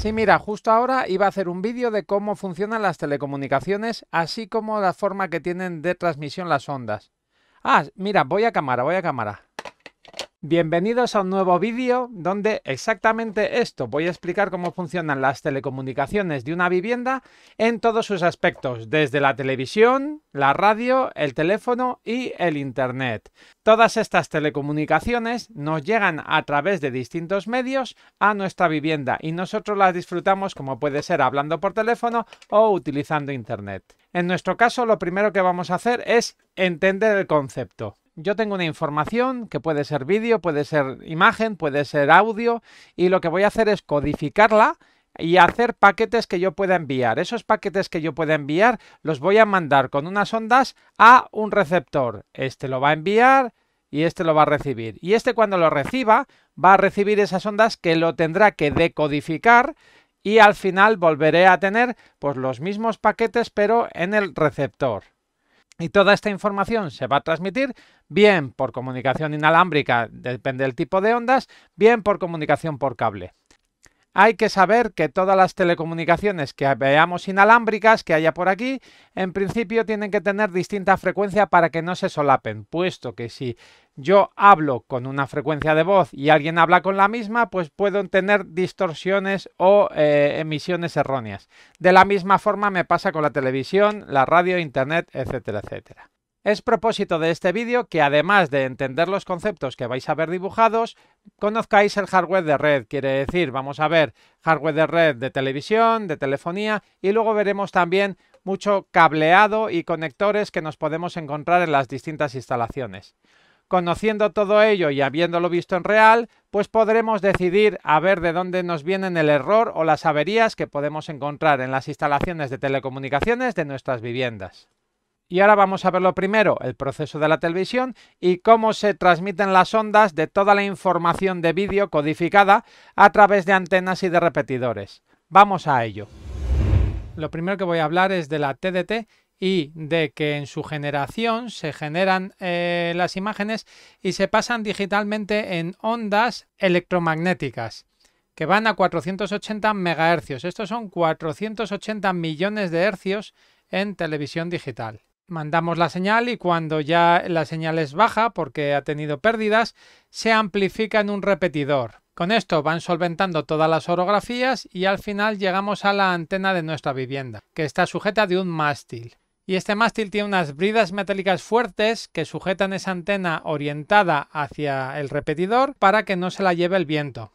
Sí, mira, justo ahora iba a hacer un vídeo de cómo funcionan las telecomunicaciones, así como la forma que tienen de transmisión las ondas. Ah, mira, voy a cámara, voy a cámara. Bienvenidos a un nuevo vídeo donde exactamente esto, voy a explicar cómo funcionan las telecomunicaciones de una vivienda en todos sus aspectos, desde la televisión, la radio, el teléfono y el internet. Todas estas telecomunicaciones nos llegan a través de distintos medios a nuestra vivienda y nosotros las disfrutamos como puede ser hablando por teléfono o utilizando internet. En nuestro caso lo primero que vamos a hacer es entender el concepto yo tengo una información que puede ser vídeo, puede ser imagen, puede ser audio y lo que voy a hacer es codificarla y hacer paquetes que yo pueda enviar. Esos paquetes que yo pueda enviar los voy a mandar con unas ondas a un receptor. Este lo va a enviar y este lo va a recibir. Y este cuando lo reciba va a recibir esas ondas que lo tendrá que decodificar y al final volveré a tener pues los mismos paquetes pero en el receptor. Y toda esta información se va a transmitir bien por comunicación inalámbrica, depende del tipo de ondas, bien por comunicación por cable hay que saber que todas las telecomunicaciones que veamos inalámbricas que haya por aquí, en principio tienen que tener distinta frecuencia para que no se solapen, puesto que si yo hablo con una frecuencia de voz y alguien habla con la misma, pues puedo tener distorsiones o eh, emisiones erróneas. De la misma forma me pasa con la televisión, la radio, internet, etcétera, etcétera. Es propósito de este vídeo que además de entender los conceptos que vais a ver dibujados, conozcáis el hardware de red, quiere decir, vamos a ver hardware de red de televisión, de telefonía y luego veremos también mucho cableado y conectores que nos podemos encontrar en las distintas instalaciones. Conociendo todo ello y habiéndolo visto en real, pues podremos decidir a ver de dónde nos vienen el error o las averías que podemos encontrar en las instalaciones de telecomunicaciones de nuestras viviendas. Y ahora vamos a ver lo primero, el proceso de la televisión y cómo se transmiten las ondas de toda la información de vídeo codificada a través de antenas y de repetidores. Vamos a ello. Lo primero que voy a hablar es de la TDT y de que en su generación se generan eh, las imágenes y se pasan digitalmente en ondas electromagnéticas que van a 480 MHz. Estos son 480 millones de hercios en televisión digital mandamos la señal y cuando ya la señal es baja porque ha tenido pérdidas, se amplifica en un repetidor. Con esto van solventando todas las orografías y al final llegamos a la antena de nuestra vivienda, que está sujeta de un mástil. Y este mástil tiene unas bridas metálicas fuertes que sujetan esa antena orientada hacia el repetidor para que no se la lleve el viento.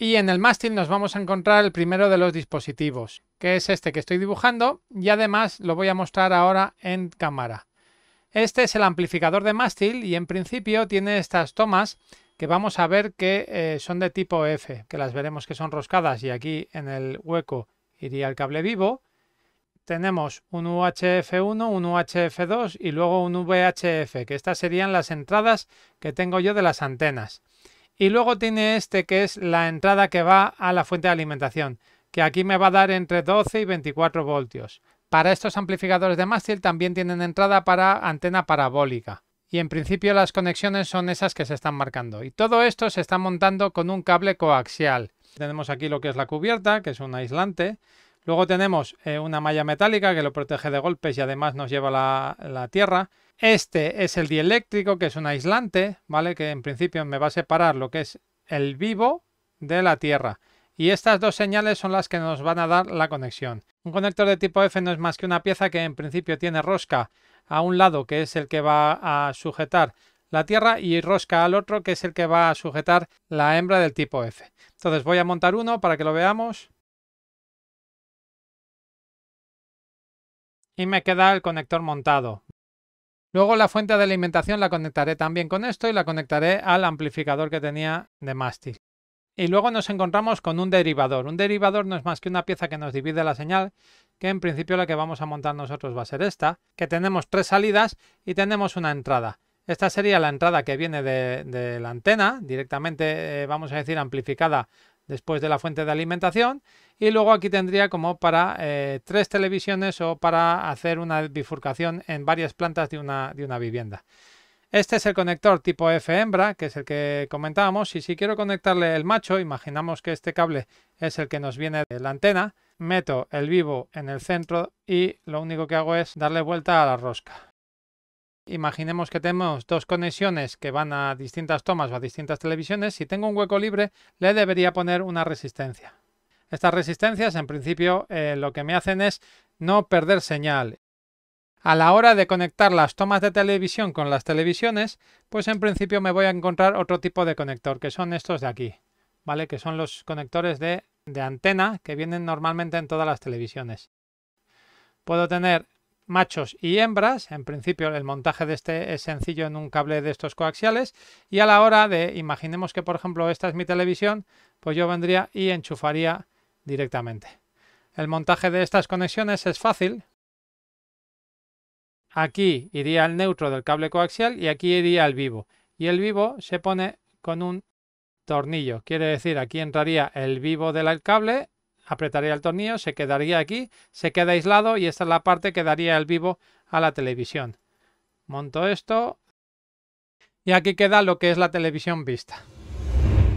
Y en el mástil nos vamos a encontrar el primero de los dispositivos, que es este que estoy dibujando y además lo voy a mostrar ahora en cámara. Este es el amplificador de mástil y en principio tiene estas tomas que vamos a ver que eh, son de tipo F, que las veremos que son roscadas y aquí en el hueco iría el cable vivo. Tenemos un UHF1, un UHF2 y luego un VHF, que estas serían las entradas que tengo yo de las antenas. Y luego tiene este que es la entrada que va a la fuente de alimentación, que aquí me va a dar entre 12 y 24 voltios. Para estos amplificadores de mástil también tienen entrada para antena parabólica. Y en principio las conexiones son esas que se están marcando. Y todo esto se está montando con un cable coaxial. Tenemos aquí lo que es la cubierta, que es un aislante. Luego tenemos eh, una malla metálica que lo protege de golpes y además nos lleva la, la tierra. Este es el dieléctrico, que es un aislante, ¿vale? Que en principio me va a separar lo que es el vivo de la tierra. Y estas dos señales son las que nos van a dar la conexión. Un conector de tipo F no es más que una pieza que en principio tiene rosca a un lado, que es el que va a sujetar la tierra, y rosca al otro, que es el que va a sujetar la hembra del tipo F. Entonces voy a montar uno para que lo veamos. y me queda el conector montado. Luego la fuente de alimentación la conectaré también con esto y la conectaré al amplificador que tenía de mástil. Y luego nos encontramos con un derivador. Un derivador no es más que una pieza que nos divide la señal, que en principio la que vamos a montar nosotros va a ser esta, que tenemos tres salidas y tenemos una entrada. Esta sería la entrada que viene de, la antena, directamente eh, vamos a decir amplificada después de la fuente de alimentación y luego aquí tendría como para eh, tres televisiones o para hacer una bifurcación en varias plantas de una, de una vivienda. Este es el conector tipo F hembra, que es el que comentábamos, y si quiero conectarle el macho, imaginamos que este cable es el que nos viene de la antena, meto el vivo en el centro y lo único que hago es darle vuelta a la rosca imaginemos que tenemos dos conexiones que van a distintas tomas o a distintas televisiones, si tengo un hueco libre le debería poner una resistencia. Estas resistencias en principio eh, lo que me hacen es no perder señal. A la hora de conectar las tomas de televisión con las televisiones, pues en principio me voy a encontrar otro tipo de conector, que son estos de aquí, ¿vale? Que son los conectores de, de antena que vienen normalmente en todas las televisiones. Puedo tener machos y hembras. En principio el montaje de este es sencillo en un cable de estos coaxiales y a la hora de, imaginemos que por ejemplo esta es mi televisión, pues yo vendría y enchufaría directamente. El montaje de estas conexiones es fácil. Aquí iría el neutro del cable coaxial y aquí iría el vivo. Y el vivo se pone con un tornillo, quiere decir aquí entraría el vivo del cable apretaría el tornillo, se quedaría aquí, se queda aislado y esta es la parte que daría el vivo a la televisión. Monto esto y aquí queda lo que es la televisión vista.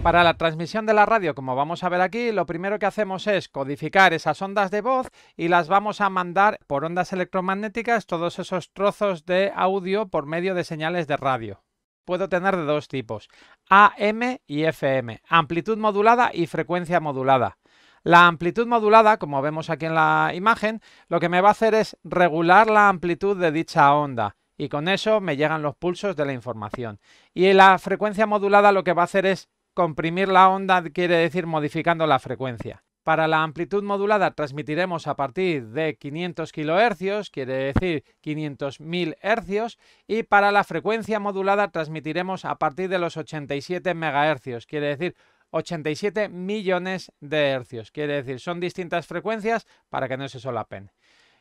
Para la transmisión de la radio, como vamos a ver aquí, lo primero que hacemos es codificar esas ondas de voz y las vamos a mandar por ondas electromagnéticas todos esos trozos de audio por medio de señales de radio. Puedo tener de dos tipos, AM y FM, amplitud modulada y frecuencia modulada. La amplitud modulada, como vemos aquí en la imagen, lo que me va a hacer es regular la amplitud de dicha onda y con eso me llegan los pulsos de la información. Y la frecuencia modulada lo que va a hacer es comprimir la onda, quiere decir modificando la frecuencia. Para la amplitud modulada transmitiremos a partir de 500 kHz, quiere decir 500.000 Hz, y para la frecuencia modulada transmitiremos a partir de los 87 MHz, quiere decir 87 millones de hercios. Quiere decir, son distintas frecuencias para que no se solapen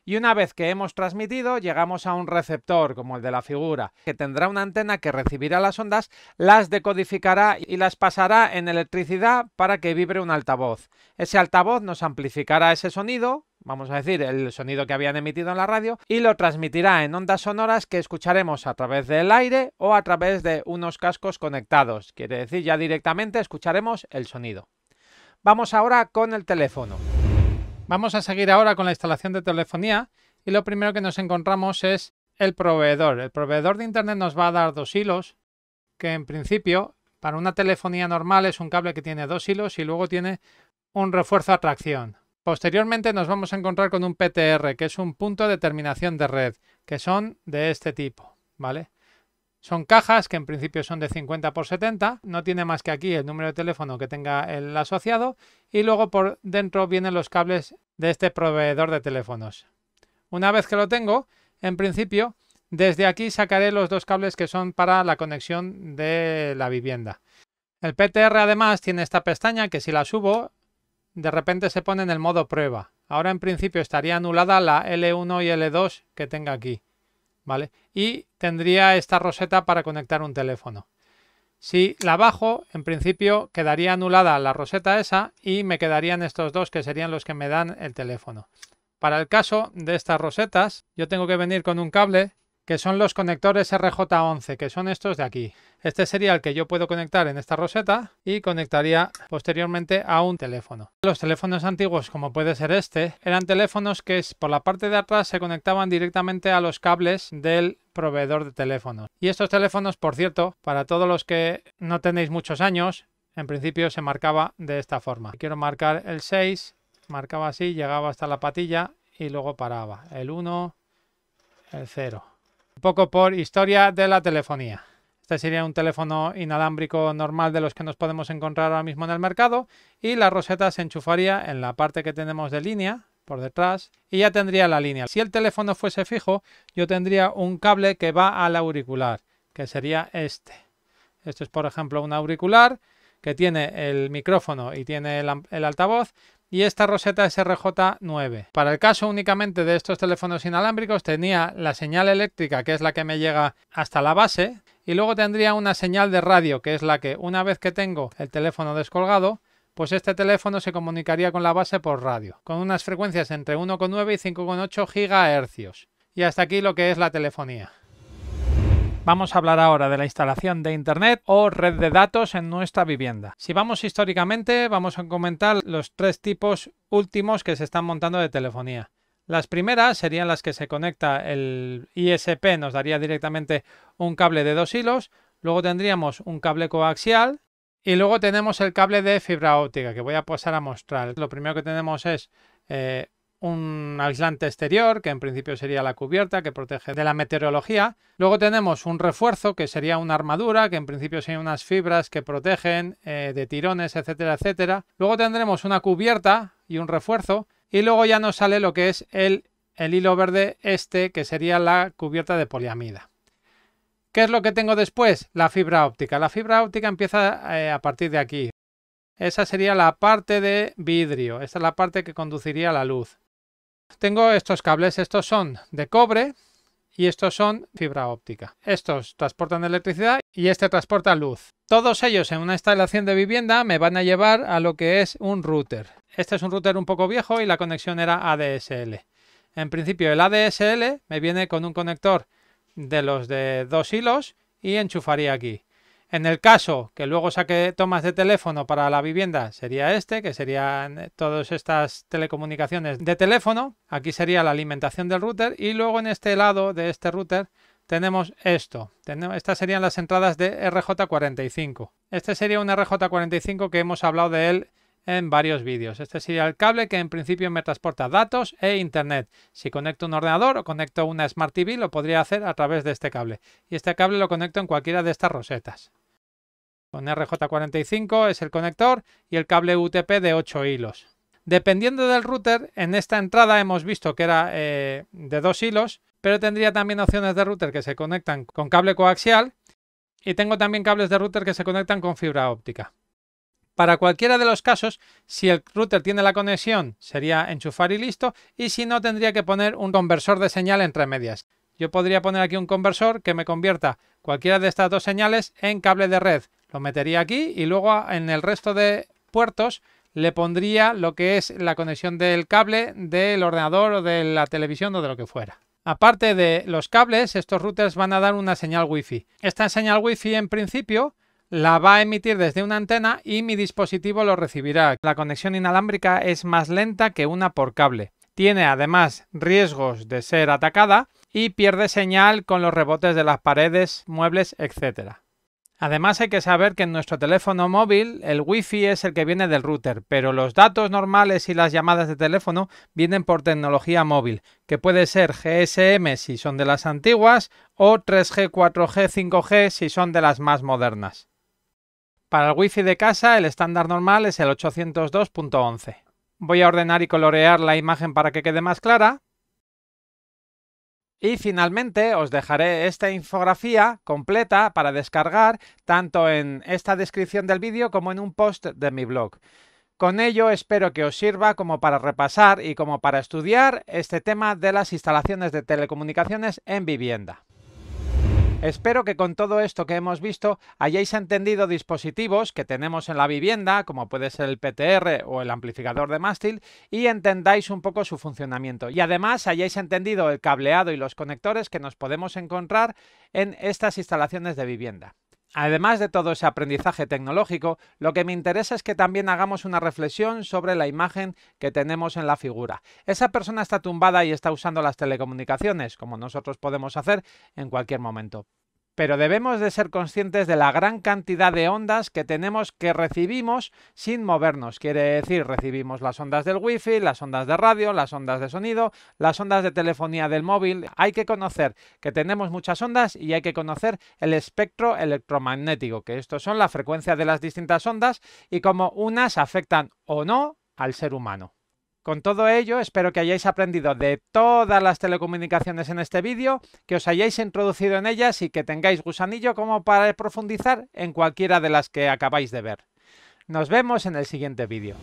y una vez que hemos transmitido llegamos a un receptor como el de la figura, que tendrá una antena que recibirá las ondas, las decodificará y las pasará en electricidad para que vibre un altavoz. Ese altavoz nos amplificará ese sonido, vamos a decir, el sonido que habían emitido en la radio, y lo transmitirá en ondas sonoras que escucharemos a través del aire o a través de unos cascos conectados. Quiere decir, ya directamente escucharemos el sonido. Vamos ahora con el teléfono. Vamos a seguir ahora con la instalación de telefonía y lo primero que nos encontramos es el proveedor. El proveedor de Internet nos va a dar dos hilos, que en principio para una telefonía normal es un cable que tiene dos hilos y luego tiene un refuerzo a tracción. Posteriormente nos vamos a encontrar con un PTR, que es un punto de terminación de red, que son de este tipo, ¿vale? Son cajas que en principio son de 50 por 70, no tiene más que aquí el número de teléfono que tenga el asociado y luego por dentro vienen los cables de este proveedor de teléfonos. Una vez que lo tengo, en principio, desde aquí sacaré los dos cables que son para la conexión de la vivienda. El PTR además tiene esta pestaña que si la subo, de repente se pone en el modo prueba. Ahora en principio estaría anulada la L1 y L2 que tenga aquí. Y tendría esta roseta para conectar un teléfono. Si la bajo, en principio quedaría anulada la roseta esa y me quedarían estos dos que serían los que me dan el teléfono. Para el caso de estas rosetas, yo tengo que venir con un cable que son los conectores RJ11, que son estos de aquí. Este sería el que yo puedo conectar en esta roseta y conectaría posteriormente a un teléfono. Los teléfonos antiguos, como puede ser este, eran teléfonos que por la parte de atrás se conectaban directamente a los cables del proveedor de teléfonos. Y estos teléfonos, por cierto, para todos los que no tenéis muchos años, en principio se marcaba de esta forma. Quiero marcar el 6, marcaba así, llegaba hasta la patilla y luego paraba. El 1, el 0 poco por historia de la telefonía. Este sería un teléfono inalámbrico normal de los que nos podemos encontrar ahora mismo en el mercado y la roseta se enchufaría en la parte que tenemos de línea, por detrás, y ya tendría la línea. Si el teléfono fuese fijo, yo tendría un cable que va al auricular, que sería este. Esto es, por ejemplo, un auricular que tiene el micrófono y tiene el altavoz, y esta roseta SRJ9. Para el caso únicamente de estos teléfonos inalámbricos tenía la señal eléctrica que es la que me llega hasta la base y luego tendría una señal de radio que es la que una vez que tengo el teléfono descolgado pues este teléfono se comunicaría con la base por radio, con unas frecuencias entre 1,9 y 5,8 GHz. Y hasta aquí lo que es la telefonía. Vamos a hablar ahora de la instalación de Internet o red de datos en nuestra vivienda. Si vamos históricamente, vamos a comentar los tres tipos últimos que se están montando de telefonía. Las primeras serían las que se conecta el ISP, nos daría directamente un cable de dos hilos, luego tendríamos un cable coaxial y luego tenemos el cable de fibra óptica que voy a pasar a mostrar. Lo primero que tenemos es eh, un aislante exterior, que en principio sería la cubierta, que protege de la meteorología. Luego tenemos un refuerzo, que sería una armadura, que en principio son unas fibras que protegen eh, de tirones, etcétera, etcétera. Luego tendremos una cubierta y un refuerzo. Y luego ya nos sale lo que es el, el hilo verde este, que sería la cubierta de poliamida. ¿Qué es lo que tengo después? La fibra óptica. La fibra óptica empieza eh, a partir de aquí. Esa sería la parte de vidrio. Esta es la parte que conduciría la luz. Tengo estos cables, estos son de cobre y estos son fibra óptica. Estos transportan electricidad y este transporta luz. Todos ellos en una instalación de vivienda me van a llevar a lo que es un router. Este es un router un poco viejo y la conexión era ADSL. En principio el ADSL me viene con un conector de los de dos hilos y enchufaría aquí. En el caso que luego saque tomas de teléfono para la vivienda sería este, que serían eh, todas estas telecomunicaciones de teléfono. Aquí sería la alimentación del router y luego en este lado de este router tenemos esto. Estas serían las entradas de RJ45. Este sería un RJ45 que hemos hablado de él en varios vídeos. Este sería el cable que en principio me transporta datos e internet. Si conecto un ordenador o conecto una Smart TV, lo podría hacer a través de este cable. Y este cable lo conecto en cualquiera de estas rosetas con RJ45 es el conector y el cable UTP de 8 hilos. Dependiendo del router, en esta entrada hemos visto que era eh, de 2 hilos, pero tendría también opciones de router que se conectan con cable coaxial y tengo también cables de router que se conectan con fibra óptica. Para cualquiera de los casos, si el router tiene la conexión, sería enchufar y listo, y si no, tendría que poner un conversor de señal entre medias. Yo podría poner aquí un conversor que me convierta cualquiera de estas dos señales en cable de red lo metería aquí y luego en el resto de puertos le pondría lo que es la conexión del cable del ordenador o de la televisión o de lo que fuera. Aparte de los cables, estos routers van a dar una señal Wi-Fi. Esta señal Wi-Fi en principio la va a emitir desde una antena y mi dispositivo lo recibirá. La conexión inalámbrica es más lenta que una por cable. Tiene además riesgos de ser atacada y pierde señal con los rebotes de las paredes, muebles, etc. Además hay que saber que en nuestro teléfono móvil el wifi es el que viene del router, pero los datos normales y las llamadas de teléfono vienen por tecnología móvil, que puede ser GSM si son de las antiguas o 3G, 4G, 5G si son de las más modernas. Para el wifi de casa el estándar normal es el 802.11. Voy a ordenar y colorear la imagen para que quede más clara. Y finalmente os dejaré esta infografía completa para descargar tanto en esta descripción del vídeo como en un post de mi blog. Con ello espero que os sirva como para repasar y como para estudiar este tema de las instalaciones de telecomunicaciones en vivienda. Espero que con todo esto que hemos visto hayáis entendido dispositivos que tenemos en la vivienda, como puede ser el PTR o el amplificador de mástil, y entendáis un poco su funcionamiento. Y además hayáis entendido el cableado y los conectores que nos podemos encontrar en estas instalaciones de vivienda. Además de todo ese aprendizaje tecnológico, lo que me interesa es que también hagamos una reflexión sobre la imagen que tenemos en la figura. Esa persona está tumbada y está usando las telecomunicaciones, como nosotros podemos hacer en cualquier momento pero debemos de ser conscientes de la gran cantidad de ondas que tenemos que recibimos sin movernos. Quiere decir, recibimos las ondas del wifi, las ondas de radio, las ondas de sonido, las ondas de telefonía del móvil. Hay que conocer que tenemos muchas ondas y hay que conocer el espectro electromagnético, que estos son la frecuencia de las distintas ondas y cómo unas afectan o no al ser humano. Con todo ello, espero que hayáis aprendido de todas las telecomunicaciones en este vídeo, que os hayáis introducido en ellas y que tengáis gusanillo como para profundizar en cualquiera de las que acabáis de ver. Nos vemos en el siguiente vídeo.